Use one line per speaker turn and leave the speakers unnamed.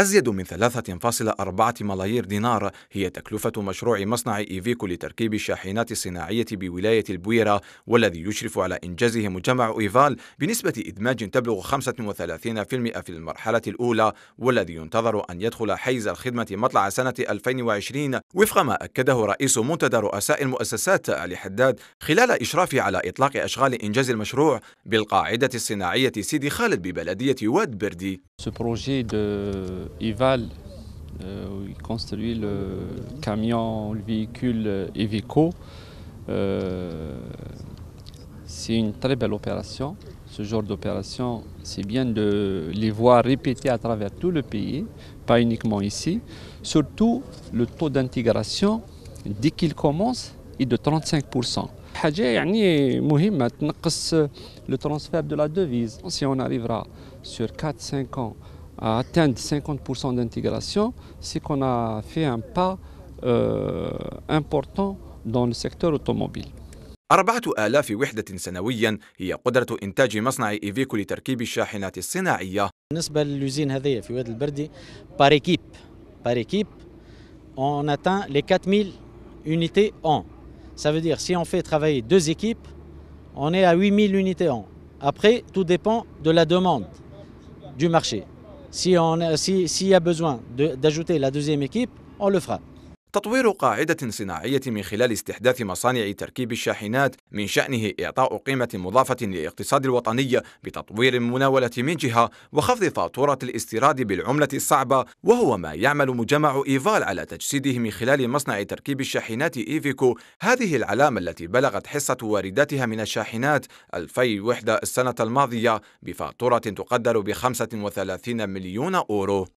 أزيد من 3.4 ملايير دينار هي تكلفة مشروع مصنع إيفيكو لتركيب الشاحنات الصناعية بولاية البويرة والذي يشرف على إنجازه مجمع إيفال بنسبة إدماج تبلغ 35% في المرحلة الأولى والذي ينتظر أن يدخل حيز الخدمة مطلع سنة 2020 وفق ما أكده رئيس منتدى رؤساء المؤسسات علي حداد خلال إشرافه على إطلاق أشغال إنجاز المشروع بالقاعدة الصناعية
سيدي خالد
ببلدية واد بردي.
Ce projet de Ival, valent, euh, où le camion, le véhicule Iveco. Euh, c'est une très belle opération. Ce genre d'opération, c'est bien de les voir répéter à travers tout le pays, pas uniquement ici. Surtout, le taux d'intégration, dès qu'il commence, est de 35%. حاجة يعني مهمة تنقص le transfert de la devise. 4 5 ans à atteindre 50% d'intégration, c'est qu'on a fait un pas euh, important dans le secteur automobile.
Par équipe, on atteint les 4000 unités en. Ça veut dire si on fait travailler deux équipes, on est à 8000 unités en. Après, tout dépend de la demande du marché. S'il si, on, y a besoin d'ajouter la deuxième équipe, on le fera. تطوير قاعدة صناعية
من خلال استحداث مصانع تركيب الشاحنات من شأنه إعطاء قيمة مضافة للاقتصاد الوطني بتطوير المناولة من جهة وخفض فاتورة الاستيراد بالعملة الصعبة وهو ما يعمل مجمع إيفال على تجسيده من خلال مصنع تركيب الشاحنات إيفيكو هذه العلامة التي بلغت حصة وارداتها من الشاحنات 2000 وحدة السنة الماضية بفاتورة تقدر ب 35 مليون أورو